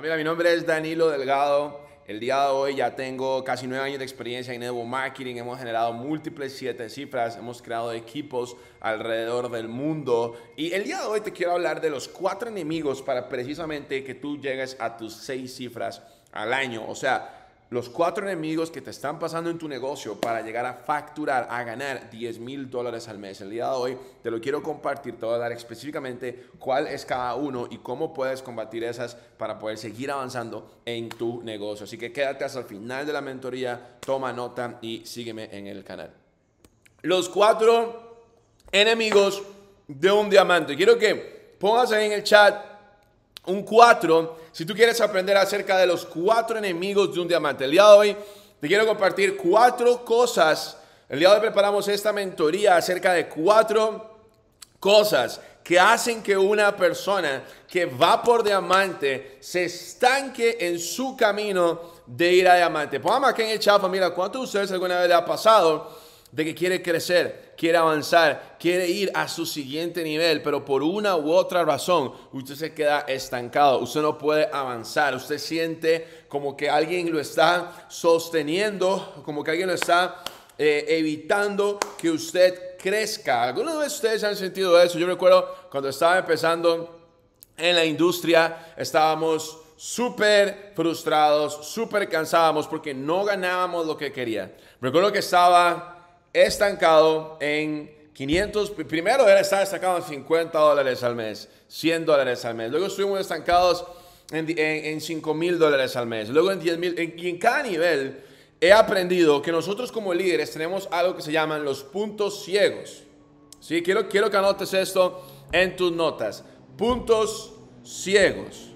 Familia, mi nombre es Danilo Delgado. El día de hoy ya tengo casi nueve años de experiencia en Evo Marketing. Hemos generado múltiples siete cifras, hemos creado equipos alrededor del mundo. Y el día de hoy te quiero hablar de los cuatro enemigos para precisamente que tú llegues a tus seis cifras al año. O sea, los cuatro enemigos que te están pasando en tu negocio para llegar a facturar, a ganar 10 mil dólares al mes. El día de hoy te lo quiero compartir, te voy a dar específicamente cuál es cada uno y cómo puedes combatir esas para poder seguir avanzando en tu negocio. Así que quédate hasta el final de la mentoría, toma nota y sígueme en el canal. Los cuatro enemigos de un diamante. Quiero que pongas ahí en el chat un 4, si tú quieres aprender acerca de los cuatro enemigos de un diamante. El día de hoy te quiero compartir cuatro cosas. El día de hoy preparamos esta mentoría acerca de cuatro cosas que hacen que una persona que va por diamante se estanque en su camino de ir a diamante. Pongamos aquí en el chafa mira, ¿cuántos de ustedes alguna vez le ha pasado? de que quiere crecer, quiere avanzar, quiere ir a su siguiente nivel, pero por una u otra razón usted se queda estancado, usted no puede avanzar, usted siente como que alguien lo está sosteniendo, como que alguien lo está eh, evitando que usted crezca. ¿Alguna de ustedes han sentido eso? Yo recuerdo cuando estaba empezando en la industria, estábamos súper frustrados, súper cansábamos porque no ganábamos lo que quería. Recuerdo que estaba estancado en 500, primero era estar estancado en 50 dólares al mes, 100 dólares al mes, luego estuvimos estancados en, en, 5 mil dólares al mes, luego en 10 mil, y en cada nivel he aprendido que nosotros como líderes tenemos algo que se llaman los puntos ciegos. ¿Sí? Quiero, quiero que anotes esto en tus notas. Puntos ciegos.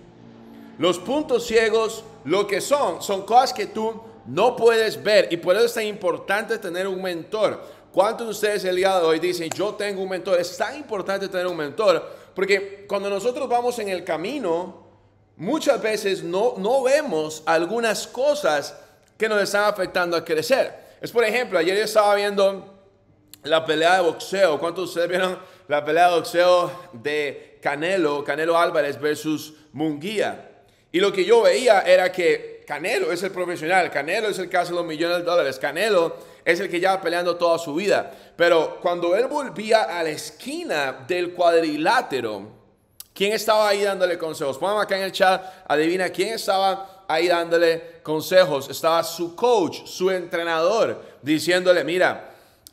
Los puntos ciegos lo que son, son cosas que tú no puedes ver y por eso es tan importante tener un mentor. ¿Cuántos de ustedes el día de hoy dicen, yo tengo un mentor? Es tan importante tener un mentor porque cuando nosotros vamos en el camino, muchas veces no, no vemos algunas cosas que nos están afectando a crecer. Es por ejemplo, ayer yo estaba viendo la pelea de boxeo. ¿Cuántos de ustedes vieron la pelea de boxeo de Canelo, Canelo Álvarez versus Munguía? Y lo que yo veía era que Canelo es el profesional, Canelo es el que hace los millones de dólares, Canelo es el que lleva peleando toda su vida. Pero cuando él volvía a la esquina del cuadrilátero, ¿quién estaba ahí dándole consejos? Pongamos acá en el chat, adivina quién estaba ahí dándole consejos. Estaba su coach, su entrenador, diciéndole, mira,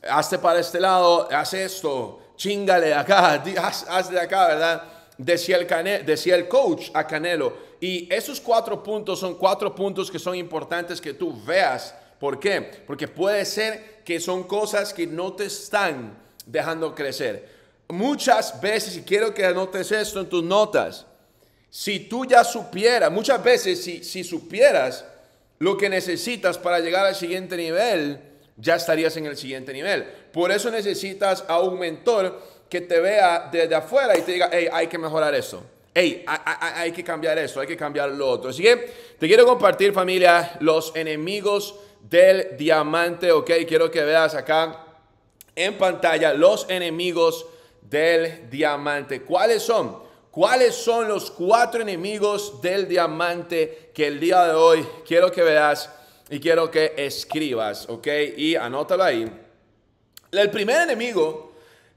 hazte para este lado, haz esto, chingale acá, haz, de acá, ¿verdad? Decía el, decía el coach a Canelo y esos cuatro puntos son cuatro puntos que son importantes que tú veas. ¿Por qué? Porque puede ser que son cosas que no te están dejando crecer. Muchas veces, y quiero que anotes esto en tus notas, si tú ya supieras, muchas veces si, si supieras lo que necesitas para llegar al siguiente nivel, ya estarías en el siguiente nivel. Por eso necesitas a un mentor que te vea desde afuera y te diga, hey, hay que mejorar eso hey, hay que cambiar esto, hay que cambiar lo otro. Así que te quiero compartir familia los enemigos del diamante, ok, quiero que veas acá en pantalla los enemigos del diamante. ¿Cuáles son? ¿Cuáles son los cuatro enemigos del diamante que el día de hoy quiero que veas y quiero que escribas, ok? Y anótalo ahí. El primer enemigo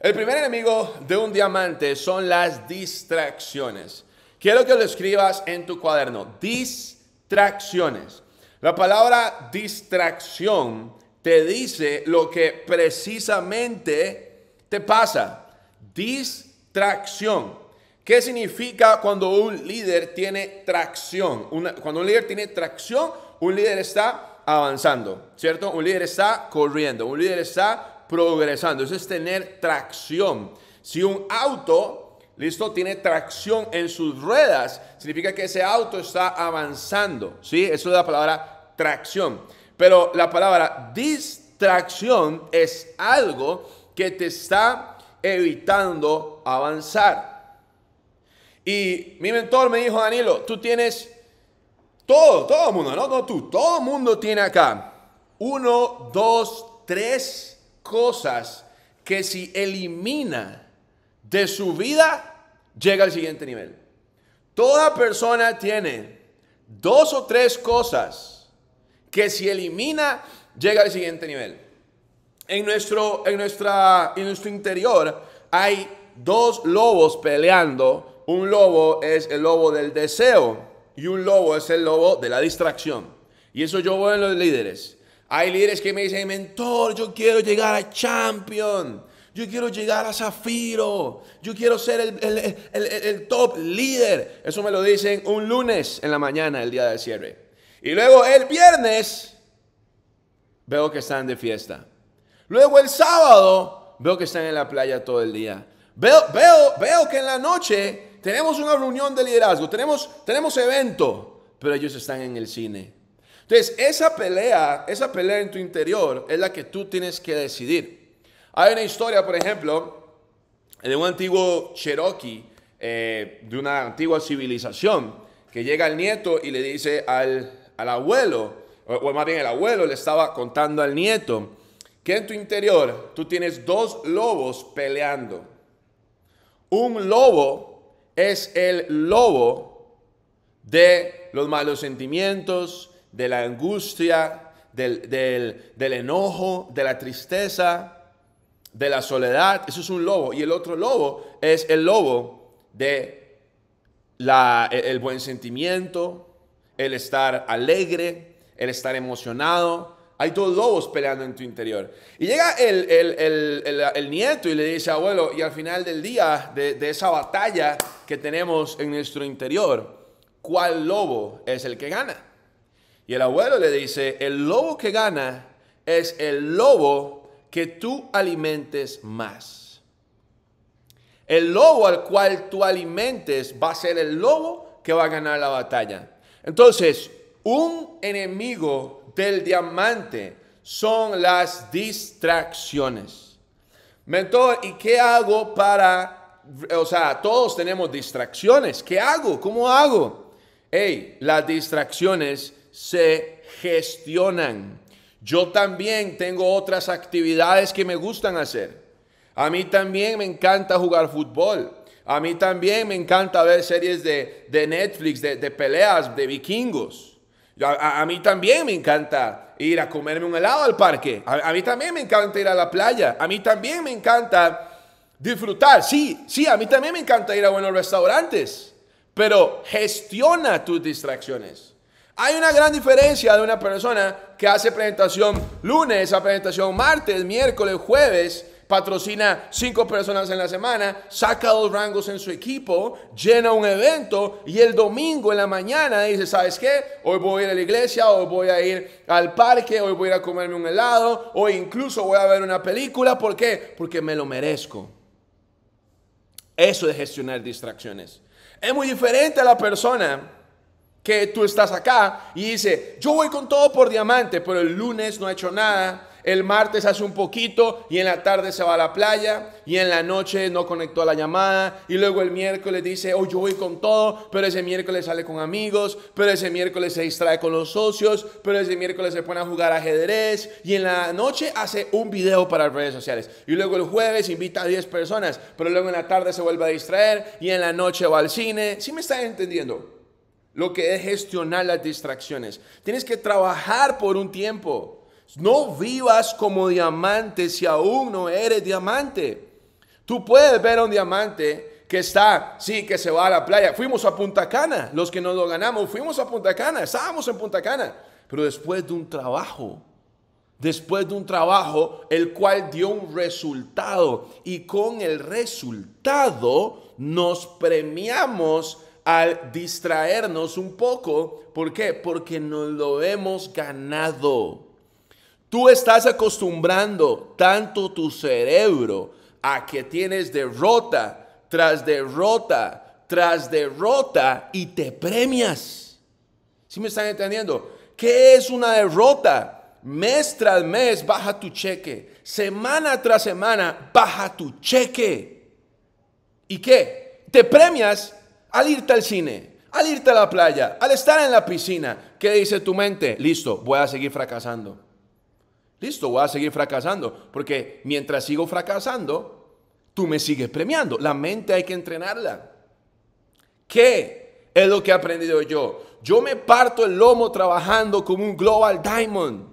el primer enemigo de un diamante son las distracciones. Quiero que lo escribas en tu cuaderno. Distracciones. La palabra distracción te dice lo que precisamente te pasa. Distracción. ¿Qué significa cuando un líder tiene tracción? cuando un líder tiene tracción, un líder está avanzando, ¿cierto? Un líder está corriendo, un líder está progresando. Eso es tener tracción. Si un auto, listo, tiene tracción en sus ruedas, significa que ese auto está avanzando. ¿Sí? Eso es la palabra tracción. Pero la palabra distracción es algo que te está evitando avanzar. Y mi mentor me dijo, Danilo, tú tienes todo, todo el mundo, no, no tú, todo el mundo tiene acá. Uno, dos, tres cosas que si elimina de su vida, llega al siguiente nivel. Toda persona tiene dos o tres cosas que si elimina, llega al siguiente nivel. En nuestro, en nuestra, en nuestro interior hay dos lobos peleando. Un lobo es el lobo del deseo y un lobo es el lobo de la distracción. Y eso yo veo en los líderes. Hay líderes que me dicen, mentor, yo quiero llegar a champion. Yo quiero llegar a Zafiro. Yo quiero ser el, top líder. Eso me lo dicen un lunes en la mañana, el día del cierre. Y luego el viernes veo que están de fiesta. Luego el sábado veo que están en la playa todo el día. Veo, veo, veo que en la noche tenemos una reunión de liderazgo, tenemos, tenemos evento, pero ellos están en el cine entonces, esa pelea, esa pelea en tu interior es la que tú tienes que decidir. Hay una historia, por ejemplo, de un antiguo Cherokee, eh, de una antigua civilización, que llega al nieto y le dice al, abuelo, o, o más bien el abuelo le estaba contando al nieto, que en tu interior tú tienes dos lobos peleando. Un lobo es el lobo de los malos sentimientos, de la angustia, del, del, del enojo, de la tristeza, de la soledad. Eso es un lobo. Y el otro lobo es el lobo de la, e, el, buen sentimiento, el estar alegre, el estar emocionado. Hay dos lobos peleando en tu interior. Y llega el, el, el nieto y le dice, abuelo, y al final del día de, de esa batalla que tenemos en nuestro interior, ¿cuál lobo es el que gana? Y el abuelo le dice, el lobo que gana es el lobo que tú alimentes más. El lobo al cual tú alimentes va a ser el lobo que va a ganar la batalla. Entonces, un enemigo del diamante son las distracciones. Mentor, ¿y qué hago para, o sea, todos tenemos distracciones? ¿Qué hago? ¿Cómo hago? Hey, las distracciones se gestionan. Yo también tengo otras actividades que me gustan hacer. A mí también me encanta jugar fútbol. A mí también me encanta ver series de, Netflix, de, peleas, de vikingos. A, mí también me encanta ir a comerme un helado al parque. a, mí también me encanta ir a la playa. A mí también me encanta disfrutar. Sí, sí, a mí también me encanta ir a buenos restaurantes. Pero gestiona tus distracciones. Hay una gran diferencia de una persona que hace presentación lunes a presentación martes, miércoles, jueves, patrocina cinco personas en la semana, saca dos rangos en su equipo, llena un evento y el domingo en la mañana dice, ¿sabes qué? Hoy voy a ir a la iglesia, hoy voy a ir al parque, hoy voy a ir a comerme un helado, hoy incluso voy a ver una película. ¿Por qué? Porque me lo merezco. Eso es gestionar distracciones. Es muy diferente a la persona que tú estás acá y dice, yo voy con todo por diamante, pero el lunes no ha hecho nada, el martes hace un poquito y en la tarde se va a la playa y en la noche no conectó a la llamada y luego el miércoles dice, oh, yo voy con todo, pero ese miércoles sale con amigos, pero ese miércoles se distrae con los socios, pero ese miércoles se pone a jugar ajedrez y en la noche hace un video para las redes sociales y luego el jueves invita a 10 personas, pero luego en la tarde se vuelve a distraer y en la noche va al cine. Si me están entendiendo? lo que es gestionar las distracciones. Tienes que trabajar por un tiempo. No vivas como diamante si aún no eres diamante. Tú puedes ver a un diamante que está, sí, que se va a la playa. Fuimos a Punta Cana, los que nos lo ganamos, fuimos a Punta Cana, estábamos en Punta Cana. Pero después de un trabajo, después de un trabajo el cual dio un resultado y con el resultado nos premiamos al distraernos un poco. ¿Por qué? Porque nos lo hemos ganado. Tú estás acostumbrando tanto tu cerebro a que tienes derrota tras derrota tras derrota y te premias. ¿Sí me están entendiendo? ¿Qué es una derrota? Mes tras mes baja tu cheque. Semana tras semana baja tu cheque. ¿Y qué? Te premias al irte al cine, al irte a la playa, al estar en la piscina, ¿qué dice tu mente? Listo, voy a seguir fracasando. Listo, voy a seguir fracasando, porque mientras sigo fracasando, tú me sigues premiando. La mente hay que entrenarla. ¿Qué es lo que he aprendido yo? Yo me parto el lomo trabajando como un Global Diamond.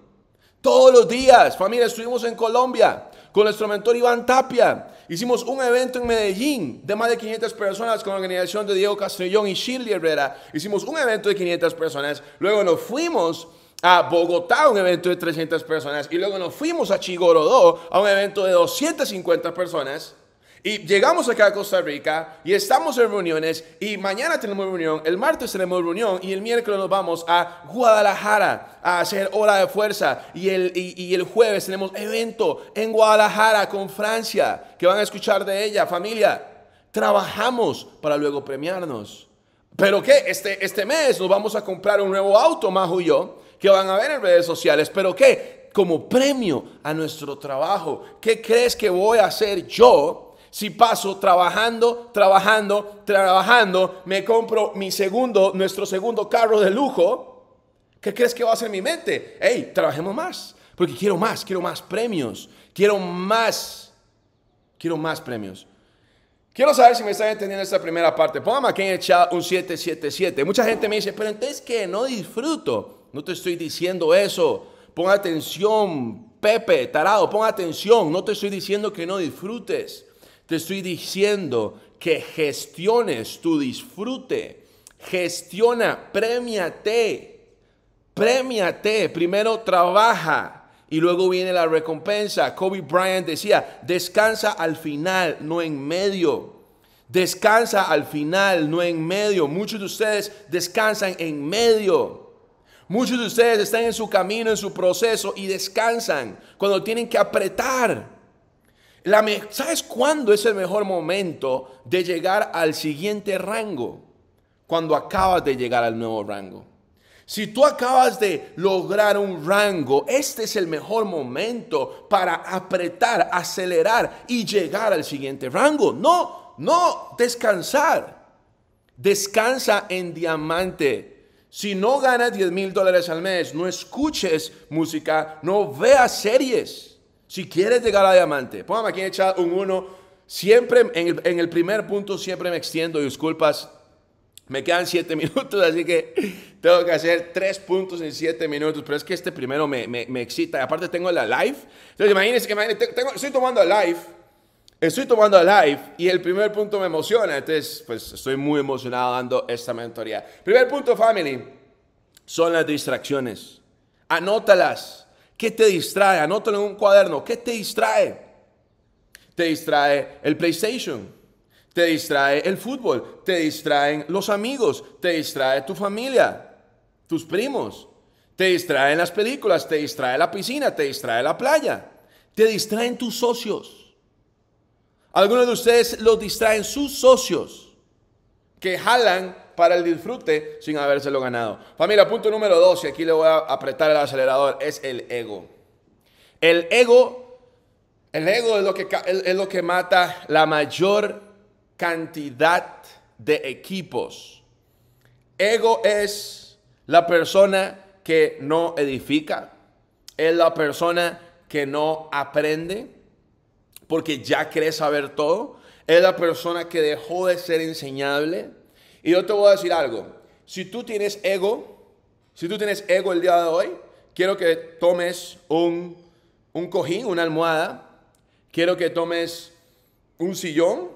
Todos los días, familia, estuvimos en Colombia con nuestro mentor Iván Tapia. Hicimos un evento en Medellín de más de 500 personas con la organización de Diego Castellón y Shirley Herrera. Hicimos un evento de 500 personas. Luego nos fuimos a Bogotá, un evento de 300 personas. Y luego nos fuimos a Chigorodó, a un evento de 250 personas. Y llegamos acá a Costa Rica y estamos en reuniones y mañana tenemos reunión, el martes tenemos reunión y el miércoles nos vamos a Guadalajara a hacer hora de fuerza y el, y, el jueves tenemos evento en Guadalajara con Francia que van a escuchar de ella, familia. Trabajamos para luego premiarnos. Pero qué, este, este mes nos vamos a comprar un nuevo auto, Majo y yo, que van a ver en redes sociales. Pero qué, como premio a nuestro trabajo, ¿qué crees que voy a hacer yo? si paso trabajando, trabajando, trabajando, me compro mi segundo, nuestro segundo carro de lujo, ¿qué crees que va a hacer mi mente? Hey, trabajemos más, porque quiero más, quiero más premios, quiero más, quiero más premios. Quiero saber si me están entendiendo esta primera parte. Póngame aquí en el chat un 777. Mucha gente me dice, pero entonces que no disfruto. No te estoy diciendo eso. ponga atención, Pepe, tarado, ponga atención. No te estoy diciendo que no disfrutes. Te estoy diciendo que gestiones tu disfrute. Gestiona, premiate. Premiate. Primero trabaja y luego viene la recompensa. Kobe Bryant decía, descansa al final, no en medio. Descansa al final, no en medio. Muchos de ustedes descansan en medio. Muchos de ustedes están en su camino, en su proceso y descansan cuando tienen que apretar. ¿Sabes cuándo es el mejor momento de llegar al siguiente rango? Cuando acabas de llegar al nuevo rango. Si tú acabas de lograr un rango, este es el mejor momento para apretar, acelerar y llegar al siguiente rango. No, no, descansar. Descansa en diamante. Si no ganas 10 mil dólares al mes, no escuches música, no veas series. Si quieres llegar a diamante, póngame aquí en un uno. Siempre en el, primer punto, siempre me extiendo, disculpas. Me quedan siete minutos, así que tengo que hacer tres puntos en siete minutos. Pero es que este primero me, excita. aparte tengo la live. Entonces imagínense que estoy tomando la live. Estoy tomando la live y el primer punto me emociona. Entonces, pues estoy muy emocionado dando esta mentoría. Primer punto, family, son las distracciones. Anótalas. ¿Qué te distrae? Anótalo en un cuaderno. ¿Qué te distrae? Te distrae el PlayStation. Te distrae el fútbol. Te distraen los amigos. Te distrae tu familia. Tus primos. Te distraen las películas. Te distrae la piscina. Te distrae la playa. Te distraen tus socios. Algunos de ustedes los distraen sus socios que jalan para el disfrute sin habérselo ganado. Familia, punto número dos, y aquí le voy a apretar el acelerador, es el ego. El ego, el ego es lo que, es lo que mata la mayor cantidad de equipos. Ego es la persona que no edifica, es la persona que no aprende porque ya cree saber todo, es la persona que dejó de ser enseñable, y yo te voy a decir algo. Si tú tienes ego, si tú tienes ego el día de hoy, quiero que tomes un, cojín, una almohada. Quiero que tomes un sillón.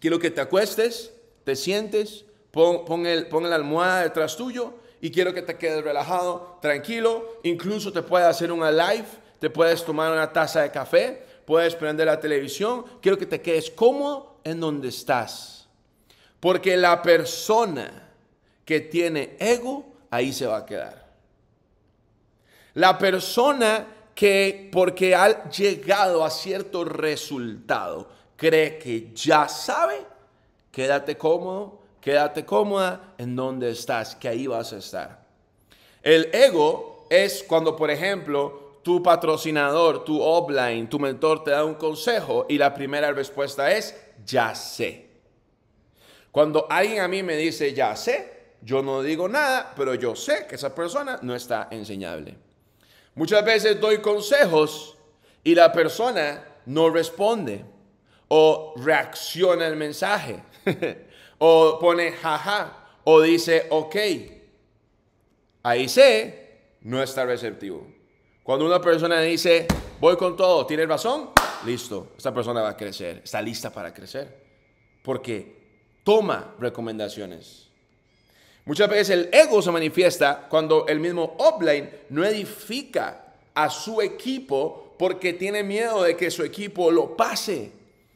Quiero que te acuestes, te sientes, pon, el, pon la almohada detrás tuyo y quiero que te quedes relajado, tranquilo. Incluso te puedes hacer una live, te puedes tomar una taza de café, puedes prender la televisión. Quiero que te quedes cómodo en donde estás. Porque la persona que tiene ego, ahí se va a quedar. La persona que porque ha llegado a cierto resultado, cree que ya sabe, quédate cómodo, quédate cómoda en donde estás, que ahí vas a estar. El ego es cuando, por ejemplo, tu patrocinador, tu offline, tu mentor te da un consejo y la primera respuesta es, ya sé. Cuando alguien a mí me dice, ya sé, yo no digo nada, pero yo sé que esa persona no está enseñable. Muchas veces doy consejos y la persona no responde o reacciona al mensaje o pone jaja o dice ok. Ahí sé, no está receptivo. Cuando una persona dice voy con todo, tienes razón, listo, esta persona va a crecer, está lista para crecer. Porque toma recomendaciones. Muchas veces el ego se manifiesta cuando el mismo offline no edifica a su equipo porque tiene miedo de que su equipo lo pase.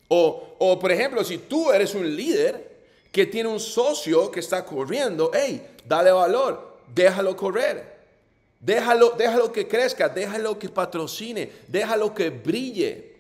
O, por ejemplo, si tú eres un líder que tiene un socio que está corriendo, hey, dale valor, déjalo correr. Déjalo, déjalo que crezca, déjalo que patrocine, déjalo que brille.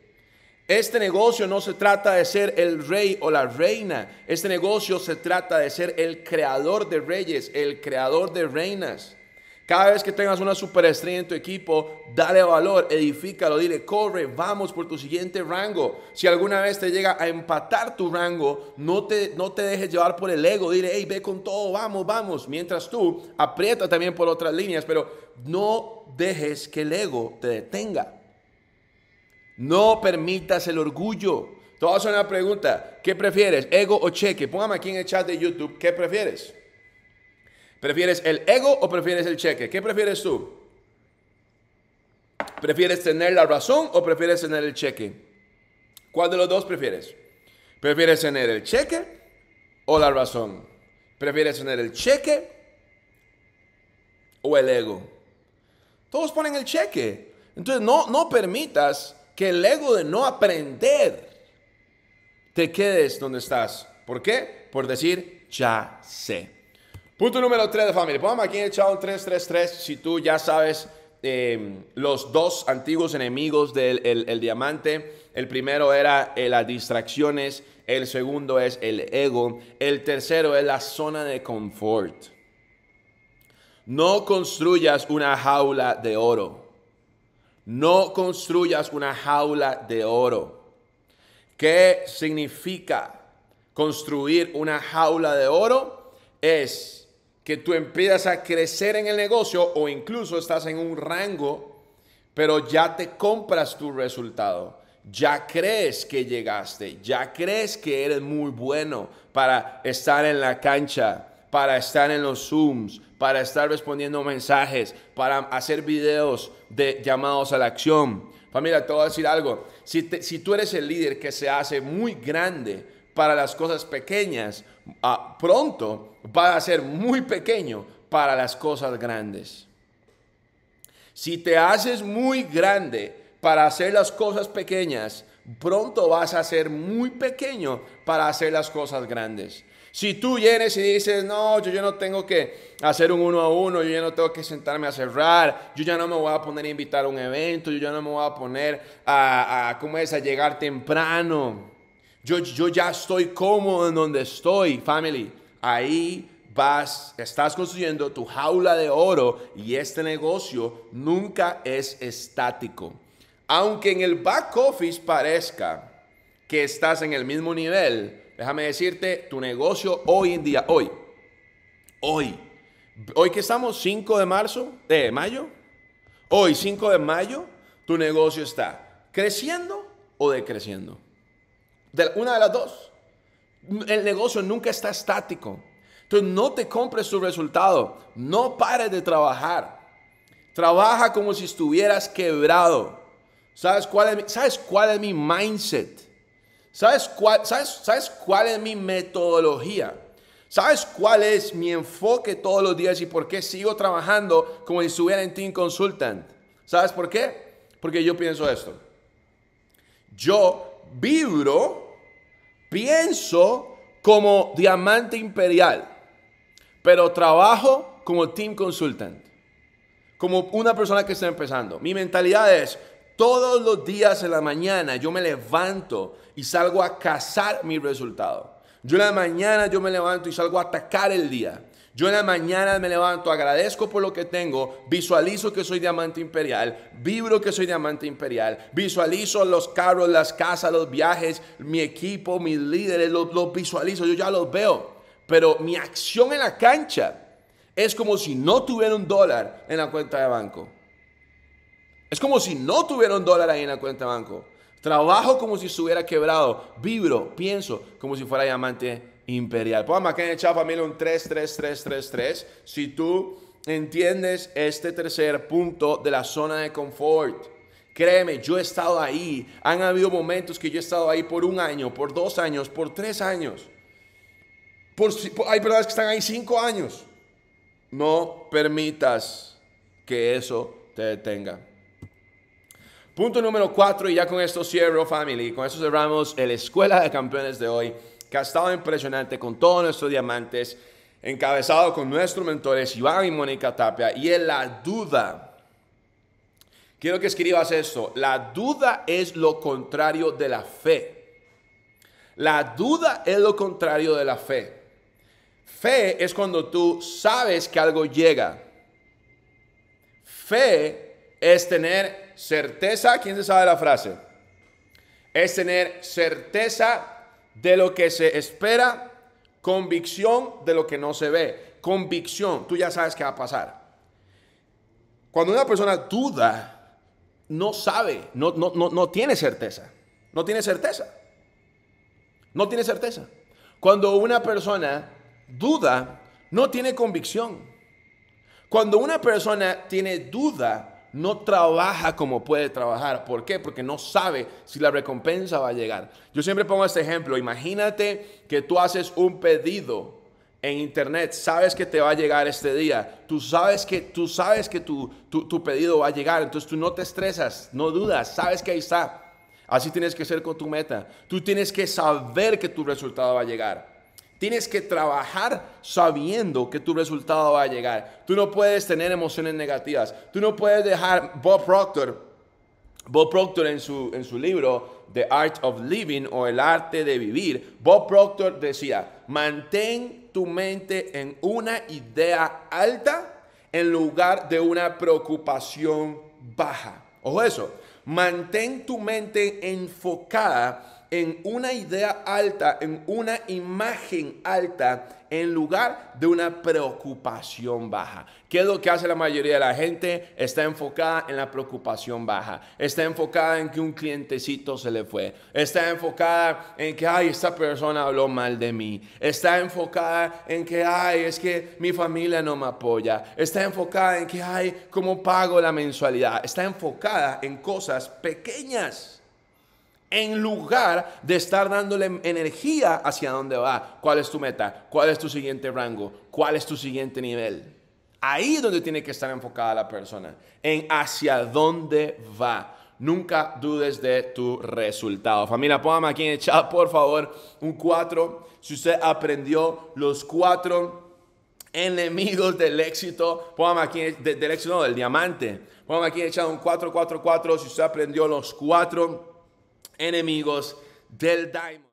Este negocio no se trata de ser el rey o la reina. Este negocio se trata de ser el creador de reyes, el creador de reinas. Cada vez que tengas una superestrella en tu equipo, dale valor, edifícalo, dile, corre, vamos por tu siguiente rango. Si alguna vez te llega a empatar tu rango, no te, no te dejes llevar por el ego, dile, hey, ve con todo, vamos, vamos. Mientras tú aprieta también por otras líneas, pero no dejes que el ego te detenga. No permitas el orgullo. Todos son una pregunta. ¿Qué prefieres, ego o cheque? Póngame aquí en el chat de YouTube. ¿Qué prefieres? ¿Prefieres el ego o prefieres el cheque? ¿Qué prefieres tú? ¿Prefieres tener la razón o prefieres tener el cheque? ¿Cuál de los dos prefieres? ¿Prefieres tener el cheque o la razón? ¿Prefieres tener el cheque o el ego? Todos ponen el cheque. Entonces no, no permitas que el ego de no aprender te quedes donde estás. ¿Por qué? Por decir, ya sé. Punto número 3 de familia. Pongamos aquí en el tres, 333 si tú ya sabes em, los dos antiguos enemigos del diamante. El primero era eh, las distracciones, el segundo es el ego, el tercero es la zona de confort. No construyas una jaula de oro no construyas una jaula de oro. ¿Qué significa construir una jaula de oro? Es que tú empiezas a crecer en el negocio o incluso estás en un rango, pero ya te compras tu resultado. Ya crees que llegaste, ya crees que eres muy bueno para estar en la cancha para estar en los Zooms, para estar respondiendo mensajes, para hacer videos de llamados a la acción. Familia, te voy a decir algo. Si, tú eres el líder que se hace muy grande para las cosas pequeñas, ah, pronto vas a ser muy pequeño para las cosas grandes. Si te haces muy grande para hacer las cosas pequeñas, pronto vas a ser muy pequeño para hacer las cosas grandes. Si tú vienes y dices, no, yo ya no tengo que hacer un uno a uno, yo ya no tengo que sentarme a cerrar, yo ya no me voy a poner a invitar a un evento, yo ya no me voy a poner a, ¿cómo es?, a llegar temprano. Yo, yo ya estoy cómodo en donde estoy, family. Ahí vas, estás construyendo tu jaula de oro y este negocio nunca es estático. Aunque en el back office parezca que estás en el mismo nivel, déjame decirte, tu negocio hoy en día, hoy, hoy, hoy que estamos 5 de marzo, de mayo, hoy 5 de mayo, tu negocio está creciendo o decreciendo. De una de las dos. El negocio nunca está estático. Entonces no te compres tu resultado, no pares de trabajar. Trabaja como si estuvieras quebrado. ¿Sabes cuál es mi, ¿sabes cuál es mi mindset? ¿Sabes cuál, sabes, cuál es mi metodología? ¿Sabes cuál es mi enfoque todos los días y por qué sigo trabajando como si estuviera en Team Consultant? ¿Sabes por qué? Porque yo pienso esto. Yo vibro, pienso como diamante imperial, pero trabajo como Team Consultant, como una persona que está empezando. Mi mentalidad es, todos los días en la mañana yo me levanto y salgo a cazar mi resultado. Yo en la mañana yo me levanto y salgo a atacar el día. Yo en la mañana me levanto, agradezco por lo que tengo, visualizo que soy diamante imperial, vibro que soy diamante imperial, visualizo los carros, las casas, los viajes, mi equipo, mis líderes, los, visualizo, yo ya los veo. Pero mi acción en la cancha es como si no tuviera un dólar en la cuenta de banco. Es como si no tuviera un dólar ahí en la cuenta de banco. Trabajo como si estuviera quebrado. Vibro, pienso como si fuera diamante imperial. Póngame acá en el chat, familia, un 33333. Si tú entiendes este tercer punto de la zona de confort. Créeme, yo he estado ahí. Han habido momentos que yo he estado ahí por un año, por dos años, por tres años. hay personas que están ahí cinco años. No permitas que eso te detenga. Punto número cuatro, y ya con esto cierro, family. Con esto cerramos la Escuela de Campeones de hoy, que ha estado impresionante con todos nuestros diamantes, encabezado con nuestros mentores Iván y Mónica Tapia. Y en la duda, quiero que escribas esto: la duda es lo contrario de la fe. La duda es lo contrario de la fe. Fe es cuando tú sabes que algo llega. Fe es tener certeza, ¿quién se sabe la frase? Es tener certeza de lo que se espera, convicción de lo que no se ve. Convicción, tú ya sabes qué va a pasar. Cuando una persona duda, no sabe, no, no, tiene certeza. No tiene certeza. No tiene certeza. Cuando una persona duda, no tiene convicción. Cuando una persona tiene duda, no trabaja como puede trabajar. ¿Por qué? Porque no sabe si la recompensa va a llegar. Yo siempre pongo este ejemplo. Imagínate que tú haces un pedido en internet, sabes que te va a llegar este día, tú sabes que, tú sabes que tu, tu pedido va a llegar, entonces tú no te estresas, no dudas, sabes que ahí está. Así tienes que ser con tu meta. Tú tienes que saber que tu resultado va a llegar. Tienes que trabajar sabiendo que tu resultado va a llegar. Tú no puedes tener emociones negativas. Tú no puedes dejar Bob Proctor. Bob Proctor en su, en su libro The Art of Living o El arte de vivir, Bob Proctor decía, mantén tu mente en una idea alta en lugar de una preocupación baja. Ojo eso, mantén tu mente enfocada en una idea alta, en una imagen alta, en lugar de una preocupación baja. ¿Qué es lo que hace la mayoría de la gente? Está enfocada en la preocupación baja. Está enfocada en que un clientecito se le fue. Está enfocada en que, ay, esta persona habló mal de mí. Está enfocada en que, ay, es que mi familia no me apoya. Está enfocada en que, ay, ¿cómo pago la mensualidad? Está enfocada en cosas pequeñas en lugar de estar dándole energía hacia dónde va, cuál es tu meta, cuál es tu siguiente rango, cuál es tu siguiente nivel. Ahí es donde tiene que estar enfocada la persona, en hacia dónde va. Nunca dudes de tu resultado. Familia, póngame aquí en por favor, un 4. Si usted aprendió los cuatro enemigos del éxito, póngame aquí de, del éxito, del diamante. Póngame aquí en un chat un 444 si usted aprendió los cuatro enemigos del Diamond.